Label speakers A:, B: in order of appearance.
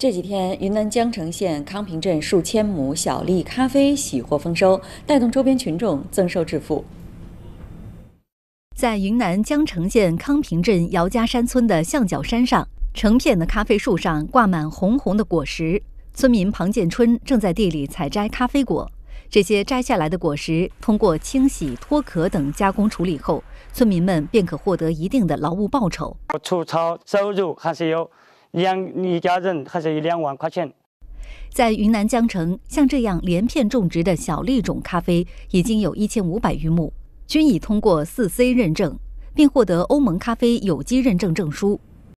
A: 这几天，云南江城县康平镇数千亩小粒咖啡喜获丰收，
B: 带动周边群众增收致富。在云南江城县康平镇姚家山村的象脚山上，成片的咖啡树上挂满红红的果实。村民庞建春正在地里采摘咖啡果。这些摘下来的果实，通过清洗、脱壳等加工处理后，村民们便可获得一定的劳务报酬。
C: 出糙收入还是有。两一家人还是一两万块钱。
B: 在云南江城，像这样连片种植的小粒种咖
D: 啡已经有一千五百余亩，均已通过四 C 认证，并获得欧盟咖啡有机认证证书。